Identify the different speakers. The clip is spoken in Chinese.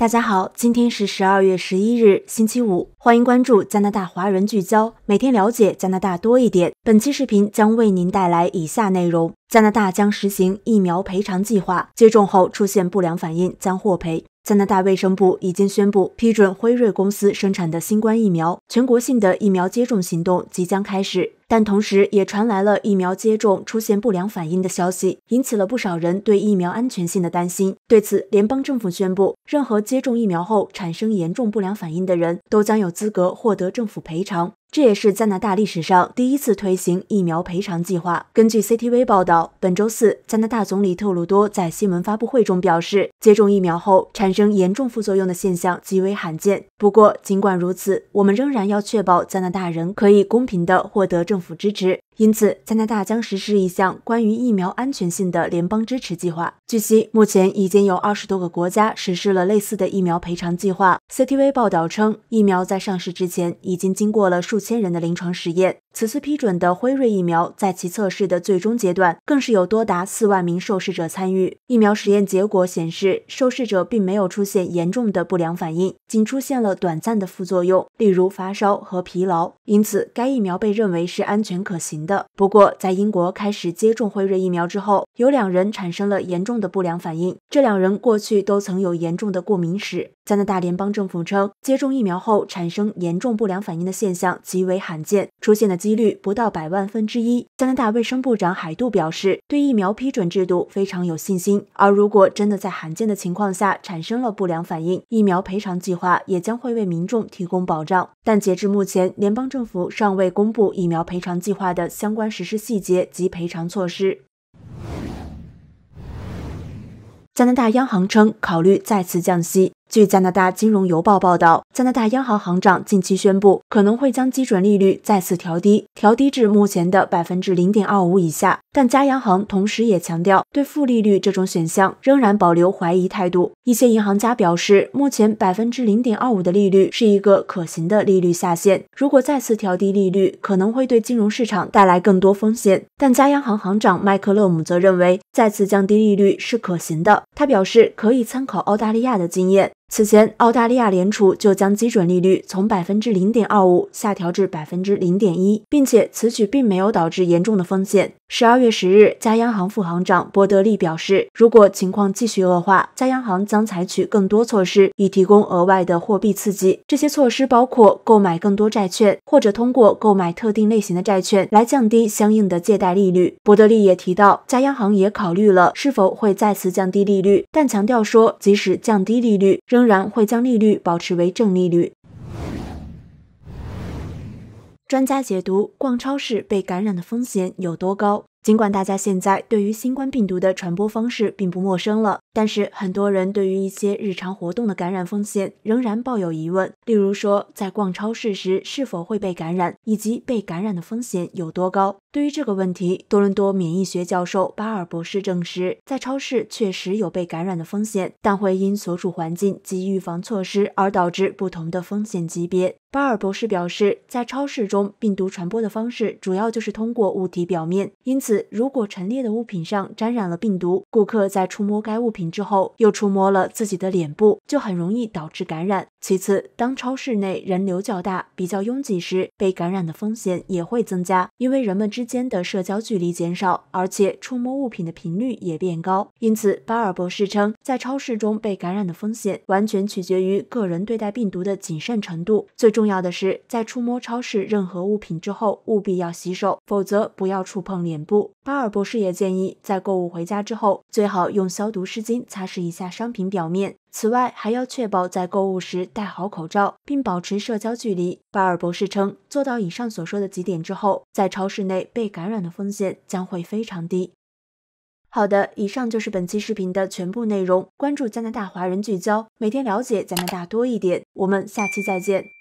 Speaker 1: 大家好，今天是十二月十一日，星期五，欢迎关注加拿大华人聚焦，每天了解加拿大多一点。本期视频将为您带来以下内容：加拿大将实行疫苗赔偿计划，接种后出现不良反应将获赔。加拿大卫生部已经宣布批准辉瑞公司生产的新冠疫苗，全国性的疫苗接种行动即将开始。但同时，也传来了疫苗接种出现不良反应的消息，引起了不少人对疫苗安全性的担心。对此，联邦政府宣布，任何接种疫苗后产生严重不良反应的人，都将有资格获得政府赔偿。这也是加拿大历史上第一次推行疫苗赔偿计划。根据 CTV 报道，本周四，加拿大总理特鲁多在新闻发布会中表示，接种疫苗后产生严重副作用的现象极为罕见。不过，尽管如此，我们仍然要确保加拿大人可以公平地获得政。政府支持。因此，加拿大将实施一项关于疫苗安全性的联邦支持计划。据悉，目前已经有二十多个国家实施了类似的疫苗赔偿计划。CTV 报道称，疫苗在上市之前已经经过了数千人的临床实验。此次批准的辉瑞疫苗在其测试的最终阶段，更是有多达四万名受试者参与。疫苗实验结果显示，受试者并没有出现严重的不良反应，仅出现了短暂的副作用，例如发烧和疲劳。因此，该疫苗被认为是安全可行。的。不过，在英国开始接种辉瑞疫苗之后，有两人产生了严重的不良反应，这两人过去都曾有严重的过敏史。加拿大联邦政府称，接种疫苗后产生严重不良反应的现象极为罕见，出现的几率不到百万分之一。加拿大卫生部长海杜表示，对疫苗批准制度非常有信心。而如果真的在罕见的情况下产生了不良反应，疫苗赔偿计划也将会为民众提供保障。但截至目前，联邦政府尚未公布疫苗赔偿计划的相关实施细节及赔偿措施。加拿大央行称，考虑再次降息。据加拿大金融邮报报道，加拿大央行行长近期宣布可能会将基准利率再次调低，调低至目前的百分之零点二五以下。但加央行同时也强调，对负利率这种选项仍然保留怀疑态度。一些银行家表示，目前百分之零点二五的利率是一个可行的利率下限，如果再次调低利率，可能会对金融市场带来更多风险。但加央行行长麦克勒姆则认为，再次降低利率是可行的。他表示，可以参考澳大利亚的经验。此前，澳大利亚联储就将基准利率从百分之零点二五下调至百分之零点一，并且此举并没有导致严重的风险。十二月十日，加央行副行长伯德利表示，如果情况继续恶化，加央行将采取更多措施以提供额外的货币刺激。这些措施包括购买更多债券，或者通过购买特定类型的债券来降低相应的借贷利率。伯德利也提到，加央行也考虑了是否会再次降低利率，但强调说，即使降低利率，仍仍然会将利率保持为正利率。专家解读：逛超市被感染的风险有多高？尽管大家现在对于新冠病毒的传播方式并不陌生了，但是很多人对于一些日常活动的感染风险仍然抱有疑问。例如说，在逛超市时是否会被感染，以及被感染的风险有多高？对于这个问题，多伦多免疫学教授巴尔博士证实，在超市确实有被感染的风险，但会因所处环境及预防措施而导致不同的风险级别。巴尔博士表示，在超市中，病毒传播的方式主要就是通过物体表面。因此，如果陈列的物品上沾染了病毒，顾客在触摸该物品之后，又触摸了自己的脸部，就很容易导致感染。其次，当超市内人流较大、比较拥挤时，被感染的风险也会增加，因为人们之间的社交距离减少，而且触摸物品的频率也变高。因此，巴尔博士称，在超市中被感染的风险完全取决于个人对待病毒的谨慎程度。最重要的是，在触摸超市任何物品之后，务必要洗手，否则不要触碰脸部。巴尔博士也建议，在购物回家之后，最好用消毒湿巾擦拭一下商品表面。此外，还要确保在购物时戴好口罩，并保持社交距离。巴尔博士称，做到以上所说的几点之后，在超市内被感染的风险将会非常低。好的，以上就是本期视频的全部内容。关注加拿大华人聚焦，每天了解加拿大多一点。我们下期再见。